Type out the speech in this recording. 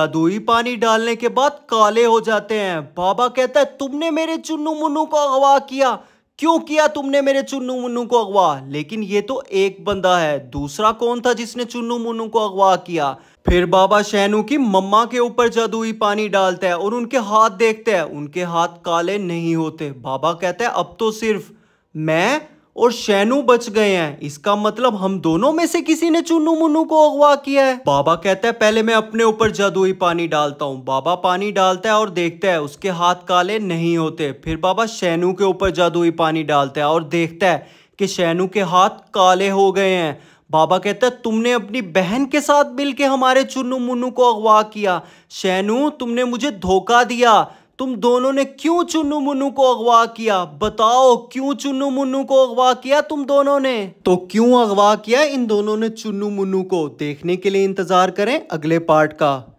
जादुई पानी डालने के बाद काले हो जाते हैं बाबा कहता है तुमने मेरे चुन्नू मुन्नू को अगवा किया क्यों किया तुमने मेरे चुन्नू मुन्नू को अगवा लेकिन ये तो एक बंदा है दूसरा कौन था जिसने चुन्नू मुन्नू को अगवा किया फिर बाबा शहनू की मम्मा के ऊपर जादुई पानी डालता है और उनके हाथ देखते हैं उनके हाथ काले नहीं होते बाबा कहता है अब तो सिर्फ मैं और शैनू बच गए हैं इसका मतलब हम दोनों में से किसी ने चुन्नू मुन्नू को अगवा किया है बाबा कहता है पहले मैं अपने ऊपर जादुई पानी डालता हूँ बाबा पानी डालता है और देखता है उसके हाथ काले नहीं होते फिर बाबा शैनू के ऊपर जादुई पानी डालता है और देखता है कि शैनू के हाथ काले हो गए हैं बाबा कहता है तुमने अपनी बहन के साथ मिलके हमारे चुन्नू मुन्नू को अगवा किया शैनू तुमने मुझे धोखा दिया तुम दोनों ने क्यों चुन्नू मुन्नू को अगवा किया बताओ क्यों चुन्नू मुन्नू को अगवा किया तुम दोनों ने तो क्यों अगवा किया इन दोनों ने चुन्नू मुन्नू को देखने के लिए इंतजार करें अगले पार्ट का